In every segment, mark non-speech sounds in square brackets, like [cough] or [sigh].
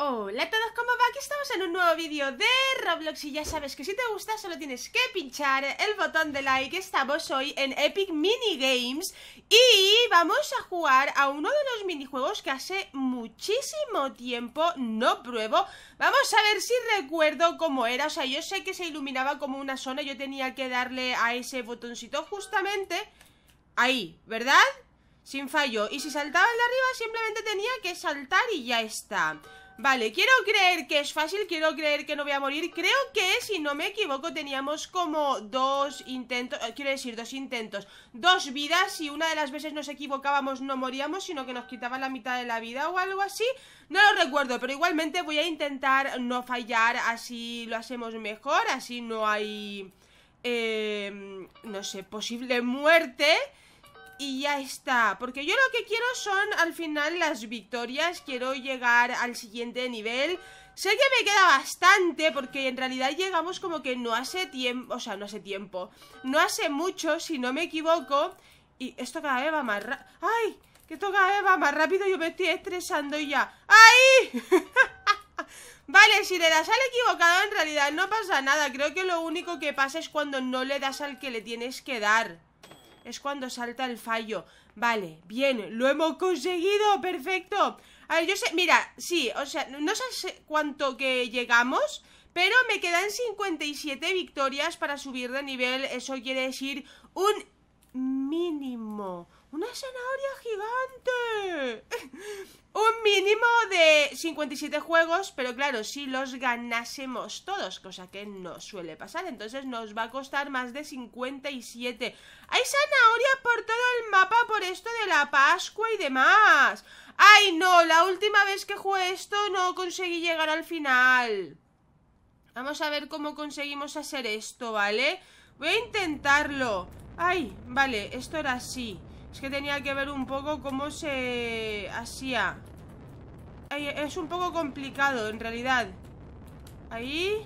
Hola a todos, ¿cómo va? Aquí estamos en un nuevo vídeo de Roblox y ya sabes que si te gusta solo tienes que pinchar el botón de like Estamos hoy en Epic Minigames y vamos a jugar a uno de los minijuegos que hace muchísimo tiempo no pruebo Vamos a ver si recuerdo cómo era, o sea, yo sé que se iluminaba como una zona Yo tenía que darle a ese botoncito justamente ahí, ¿verdad? Sin fallo, y si saltaba de arriba simplemente tenía que saltar y ya está Vale, quiero creer que es fácil, quiero creer que no voy a morir Creo que, si no me equivoco, teníamos como dos intentos eh, Quiero decir, dos intentos Dos vidas, y una de las veces nos equivocábamos no moríamos Sino que nos quitaban la mitad de la vida o algo así No lo recuerdo, pero igualmente voy a intentar no fallar Así lo hacemos mejor, así no hay... Eh, no sé, posible muerte y ya está Porque yo lo que quiero son al final las victorias Quiero llegar al siguiente nivel Sé que me queda bastante porque en realidad llegamos como que no hace tiempo O sea, no hace tiempo No hace mucho, si no me equivoco Y esto cada vez va más ¡Ay! Que esto cada vez va más rápido Yo me estoy estresando ya ¡Ay! [laughs] Vale, si le das al equivocado en realidad no pasa nada Creo que lo único que pasa es cuando no le das al que le tienes que dar es cuando salta el fallo. Vale, bien, lo hemos conseguido, perfecto. A ver, yo sé, mira, sí, o sea, no sé cuánto que llegamos, pero me quedan 57 victorias para subir de nivel. Eso quiere decir un mínimo. ¡Una zanahoria gigante! [laughs] mínimo de 57 juegos, pero claro, si los ganásemos todos, cosa que no suele pasar, entonces nos va a costar más de 57. Hay zanahorias por todo el mapa por esto de la Pascua y demás. ¡Ay, no! La última vez que jugué esto no conseguí llegar al final. Vamos a ver cómo conseguimos hacer esto, ¿vale? Voy a intentarlo. ¡Ay! Vale, esto era así. Es que tenía que ver un poco cómo se hacía es un poco complicado, en realidad Ahí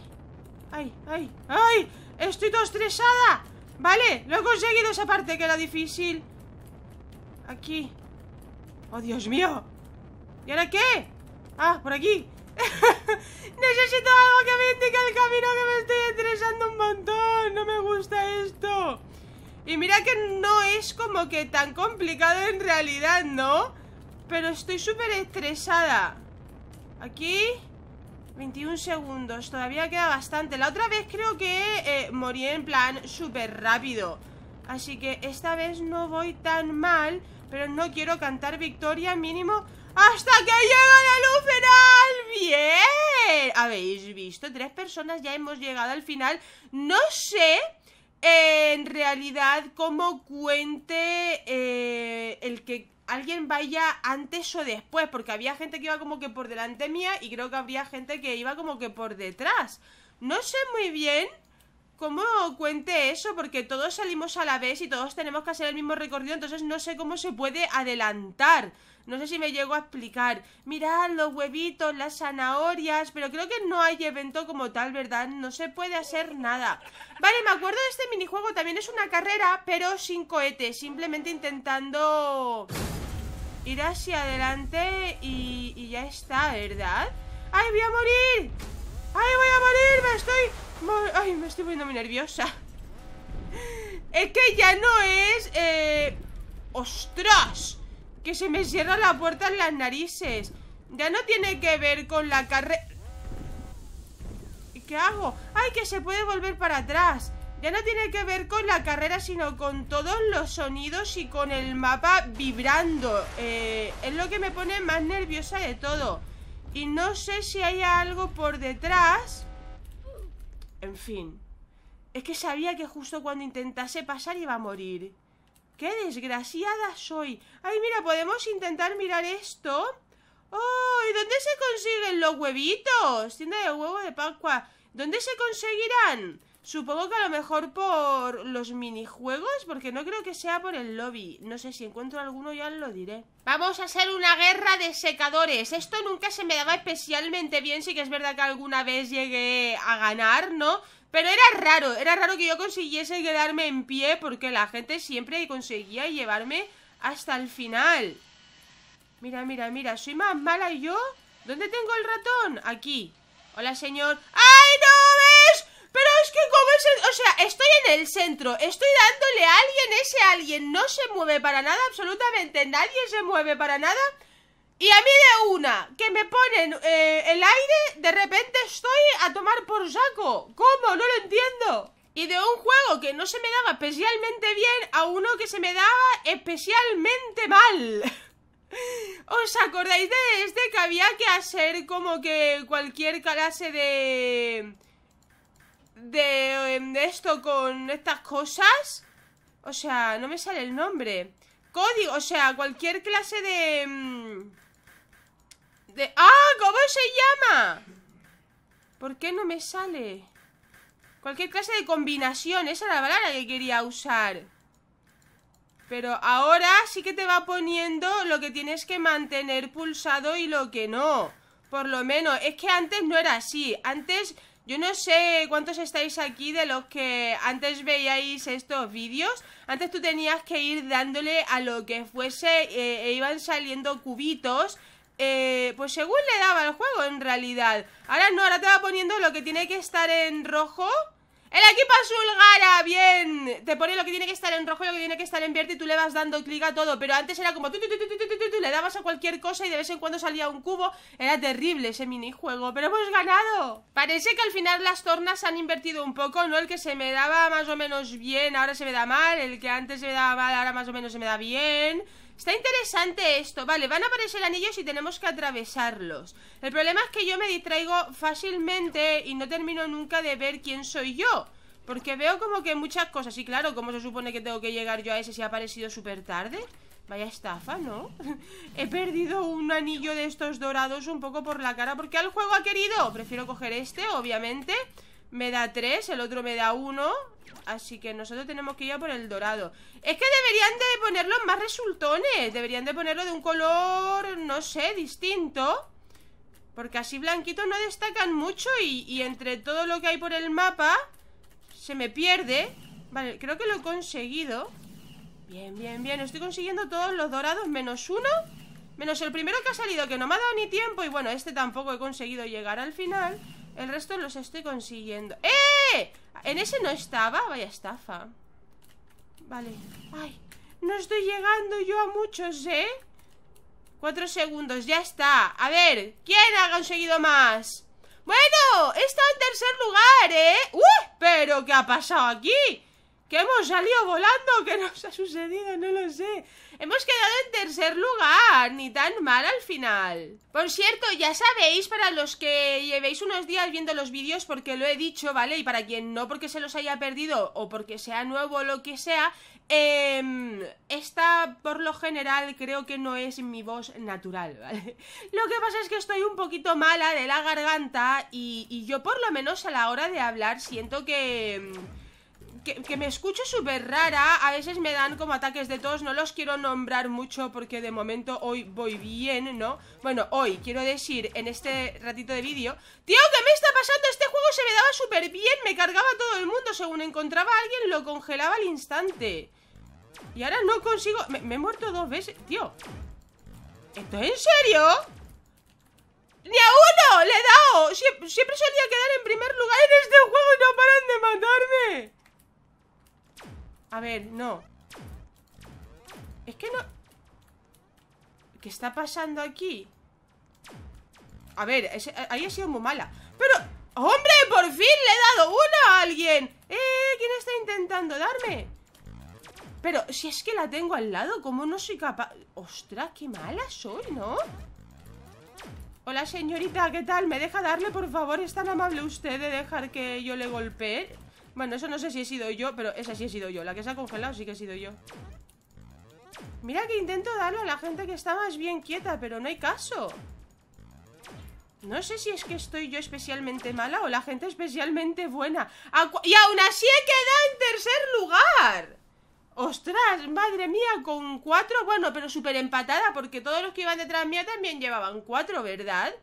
Ay, ay, ay Estoy todo estresada Vale, lo he conseguido esa parte que era difícil Aquí Oh, Dios mío ¿Y ahora qué? Ah, por aquí [laughs] Necesito algo que me indique el camino Que me estoy estresando un montón No me gusta esto Y mira que no es como que tan complicado en realidad, ¿no? pero estoy súper estresada Aquí 21 segundos, todavía queda bastante La otra vez creo que eh, morí en plan súper rápido Así que esta vez no voy tan mal Pero no quiero cantar victoria mínimo ¡Hasta que llega la luz final! ¡Bien! ¿Habéis visto? Tres personas ya hemos llegado al final No sé en realidad como cuente eh, el que alguien vaya antes o después, porque había gente que iba como que por delante mía y creo que habría gente que iba como que por detrás. No sé muy bien cómo cuente eso, porque todos salimos a la vez y todos tenemos que hacer el mismo recorrido, entonces no sé cómo se puede adelantar. No sé si me llego a explicar. Mirad los huevitos, las zanahorias, pero creo que no hay evento como tal, ¿verdad? No se puede hacer nada. Vale, me acuerdo de este minijuego, también es una carrera, pero sin cohetes, simplemente intentando ir hacia adelante y, y ya está, ¿verdad? ¡Ay, voy a morir! ¡Ay, voy a morir! ¡Me estoy Ay, me estoy poniendo muy nerviosa Es que ya no es... Eh, ¡Ostras! Que se me cierra la puerta en las narices Ya no tiene que ver con la carrera... ¿Qué hago? ¡Ay, que se puede volver para atrás! Ya no tiene que ver con la carrera, sino con todos los sonidos y con el mapa vibrando. Eh, es lo que me pone más nerviosa de todo. Y no sé si hay algo por detrás en fin. Es que sabía que justo cuando intentase pasar iba a morir. ¡Qué desgraciada soy! ¡Ay, mira, podemos intentar mirar esto! ¡Oh! ¿Y dónde se consiguen los huevitos? Tienda de huevo de Pascua. ¿Dónde se conseguirán? Supongo que a lo mejor por los minijuegos, porque no creo que sea por el lobby. No sé si encuentro alguno, ya lo diré. Vamos a hacer una guerra de secadores. Esto nunca se me daba especialmente bien, sí que es verdad que alguna vez llegué a ganar, ¿no? Pero era raro, era raro que yo consiguiese quedarme en pie porque la gente siempre conseguía llevarme hasta el final. Mira, mira, mira, soy más mala yo. ¿Dónde tengo el ratón? Aquí. Hola, señor. ¡Ay, no! que como es el, O sea, estoy en el centro Estoy dándole a alguien Ese alguien no se mueve para nada Absolutamente nadie se mueve para nada Y a mí de una Que me ponen eh, el aire De repente estoy a tomar por saco ¿Cómo? No lo entiendo y de un juego que no se me daba especialmente bien a uno que se me daba especialmente mal. [laughs] ¿Os acordáis de este que había que hacer como que cualquier clase de... Em, de, esto con estas cosas. O sea, no me sale el nombre. Código, o sea, cualquier clase de... Em, de... ¡Ah! ¿Cómo se llama? ¿Por qué no me sale? Cualquier clase de combinación, esa era la palabra que quería usar. Pero ahora sí que te va poniendo lo que tienes que mantener pulsado y lo que no. Por lo menos, es que antes no era así. Antes yo no sé cuántos estáis aquí de los que antes veíais estos vídeos. Antes tú tenías que ir dándole a lo que fuese eh, e iban saliendo cubitos. Eh, pues según le daba el juego en realidad. Ahora no, ahora te va poniendo lo que tiene que estar en rojo el equipo azul gana! bien. Te pone lo que tiene que estar en rojo y lo que tiene que estar en verde y tú le vas dando clic a todo. Pero antes era como... Tú, le dabas a cualquier cosa y de vez en cuando salía un cubo. Era terrible ese minijuego. Pero hemos ganado. Parece que al final las tornas han invertido un poco, ¿no? El que se me daba más o menos bien, ahora se me da mal. El que antes se me daba mal, ahora más o menos se me da bien. Está interesante esto. Vale, van a aparecer anillos y tenemos que atravesarlos. El problema es que yo me distraigo fácilmente y no termino nunca de ver quién soy yo. Porque veo como que muchas cosas. Y claro, ¿cómo se supone que tengo que llegar yo a ese si ha aparecido súper tarde? Vaya estafa, ¿no? [laughs] He perdido un anillo de estos dorados un poco por la cara porque al juego ha querido. Prefiero coger este, obviamente me da tres, el otro me da uno Así que nosotros tenemos que ir a por el dorado Es que deberían de ponerlo más resultones Deberían de ponerlo de un color, no sé, distinto Porque así blanquitos no destacan mucho y, y entre todo lo que hay por el mapa Se me pierde Vale, creo que lo he conseguido Bien, bien, bien Estoy consiguiendo todos los dorados menos uno Menos el primero que ha salido, que no me ha dado ni tiempo Y bueno, este tampoco he conseguido llegar al final el resto los estoy consiguiendo ¡Eh! En ese no estaba Vaya estafa Vale ¡Ay! No estoy llegando yo a muchos, ¿eh? Cuatro segundos, ya está A ver, ¿quién ha conseguido más? Bueno, he estado en tercer lugar, ¿eh? ¡Uy! ¡Uh! ¿Pero qué ha pasado aquí? que hemos salido volando, que nos ha sucedido, no lo sé. Hemos quedado en tercer lugar, ni tan mal al final. Por cierto, ya sabéis, para los que llevéis unos días viendo los vídeos, porque lo he dicho, ¿vale? Y para quien no porque se los haya perdido o porque sea nuevo o lo que sea, em, esta por lo general creo que no es mi voz natural, ¿vale? [laughs] Lo que pasa es que estoy un poquito mala de la garganta y yo por lo menos a la hora de hablar siento que em, que, me escucho súper rara, a veces me dan como ataques de todos no los quiero nombrar mucho porque de momento hoy voy bien, ¿no? Bueno, hoy quiero decir en este ratito de vídeo, tío, ¿qué me está pasando? Este juego se me daba súper bien, me cargaba todo el mundo, según encontraba a alguien lo congelaba al instante. Y ahora no consigo... Me, he muerto dos veces, tío. ¿Esto en serio? ¡Ni a uno! ¡Le he dado! siempre solía quedar en primer lugar en este juego no paran de matarme. A ver, no Es que no ¿Qué está pasando aquí? A ver, eh, ahí ha sido muy mala Pero, hombre, por fin le he dado una a alguien Eh, ¿quién está intentando darme? Pero, si es que la tengo al lado ¿Cómo no soy capaz? Ostras, qué mala soy, ¿no? Hola señorita, ¿qué tal? ¿Me deja darle, por favor? ¿Es tan amable usted de dejar que yo le golpee? Bueno, eso no sé si he sido yo, pero esa sí he sido yo. La que se ha congelado sí que he sido yo. Mira que intento darlo a la gente que está más bien quieta, pero no hay caso. No sé si es que estoy yo especialmente mala o la gente especialmente buena. Y aún así he quedado en tercer lugar. ¡Ostras! ¡Madre mía! Con cuatro, bueno, pero súper empatada porque todos los que iban detrás mía también llevaban cuatro, ¿verdad?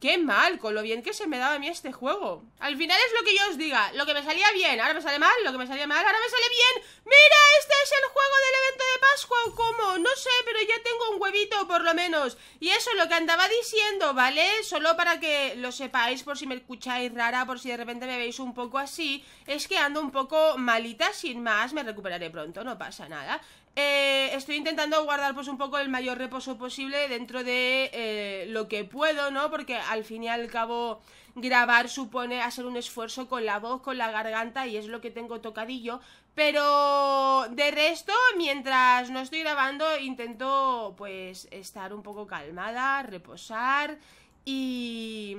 Qué mal, con lo bien que se me daba a mí este juego. Al final es lo que yo os diga. Lo que me salía bien, ahora me sale mal. Lo que me salía mal, ahora me sale bien. ¡Mira! Este es el juego del evento de Pascua o cómo. No sé, pero ya tengo un huevito por lo menos. Y eso es lo que andaba diciendo, ¿vale? Solo para que lo sepáis, por si me escucháis rara, por si de repente me veis un poco así. Es que ando un poco malita, sin más. Me recuperaré pronto, no pasa nada. Eh, estoy intentando guardar pues un poco el mayor reposo posible dentro de eh, lo que puedo, ¿no? Porque al fin y al cabo grabar supone hacer un esfuerzo con la voz, con la garganta y es lo que tengo tocadillo. Pero de resto, mientras no estoy grabando, intento pues estar un poco calmada, reposar y,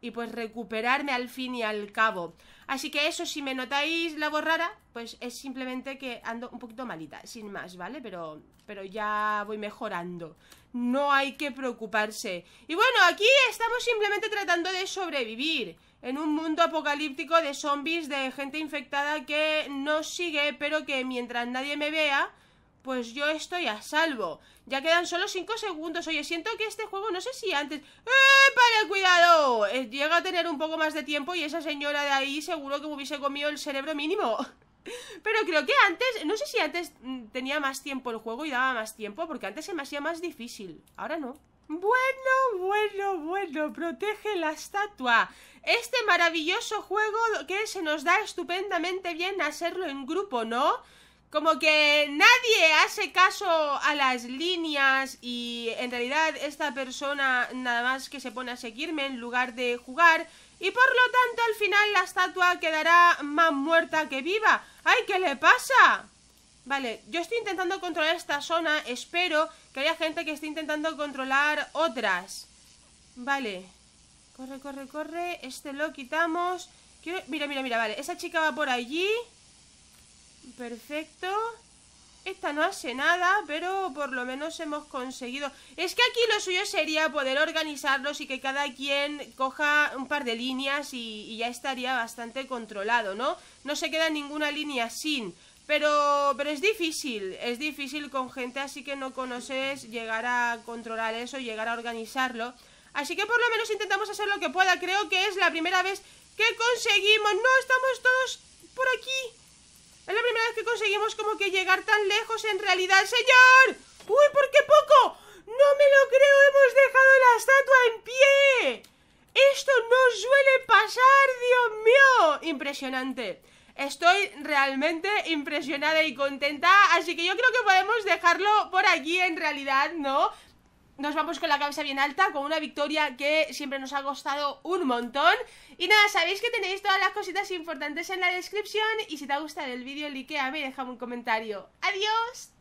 y pues recuperarme al fin y al cabo. Así que eso, si me notáis la voz rara, pues es simplemente que ando un poquito malita, sin más, ¿vale? Pero, pero ya voy mejorando. No hay que preocuparse. Y bueno, aquí estamos simplemente tratando de sobrevivir en un mundo apocalíptico de zombies, de gente infectada que no sigue, pero que mientras nadie me vea pues yo estoy a salvo. Ya quedan solo 5 segundos. Oye, siento que este juego, no sé si antes... ¡Eh, para, cuidado! llega a tener un poco más de tiempo y esa señora de ahí seguro que me hubiese comido el cerebro mínimo. [laughs] Pero creo que antes, no sé si antes mm, tenía más tiempo el juego y daba más tiempo, porque antes se me hacía más difícil. Ahora no. Bueno, bueno, bueno, protege la estatua. Este maravilloso juego que se nos da estupendamente bien hacerlo en grupo, ¿no? Como que nadie hace caso a las líneas y en realidad esta persona nada más que se pone a seguirme en lugar de jugar y por lo tanto al final la estatua quedará más muerta que viva. ¡Ay, qué le pasa! Vale, yo estoy intentando controlar esta zona, espero que haya gente que esté intentando controlar otras. Vale, corre, corre, corre, este lo quitamos. Mira, mira, mira, vale, esa chica va por allí... Perfecto. Esta no hace nada, pero por lo menos hemos conseguido... Es que aquí lo suyo sería poder organizarlos y que cada quien coja un par de líneas y, ya estaría bastante controlado, ¿no? No se queda ninguna línea sin... Pero, pero es difícil, es difícil con gente así que no conoces llegar a controlar eso, llegar a organizarlo. Así que por lo menos intentamos hacer lo que pueda. Creo que es la primera vez que conseguimos. No, estamos todos por aquí como que llegar tan lejos en realidad, señor. ¡Uy, porque poco! ¡No me lo creo! ¡Hemos dejado la estatua en pie! ¡Esto no suele pasar, Dios mío! Impresionante. Estoy realmente impresionada y contenta, así que yo creo que podemos dejarlo por aquí en realidad, ¿no? nos vamos con la cabeza bien alta, con una victoria que siempre nos ha costado un montón. Y nada, sabéis que tenéis todas las cositas importantes en la descripción y si te ha gustado el vídeo, likeame y déjame un comentario. ¡Adiós!